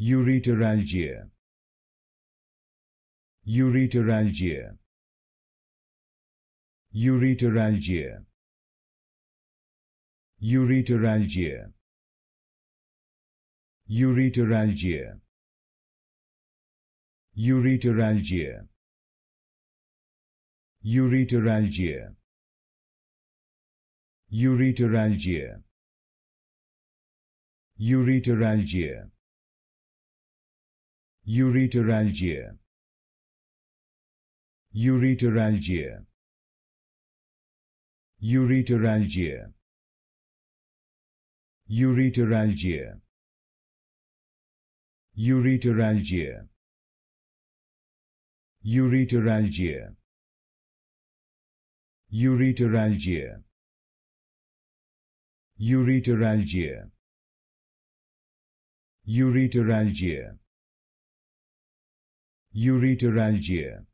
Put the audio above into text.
Ureteralgia. Ureteralgia. Ureteralgia. Ureteralgia. Ureteralgia. Ureteralgia. Ureteralgia. Ureteralgia. Ureteralgia. Ureteralgia. Ureteralgia. Ureteralgia. Ureteralgia. Ureteralgia. Ureteralgia. Ureteralgia. Ureteralgia. Ureteralgia. Urethoralgia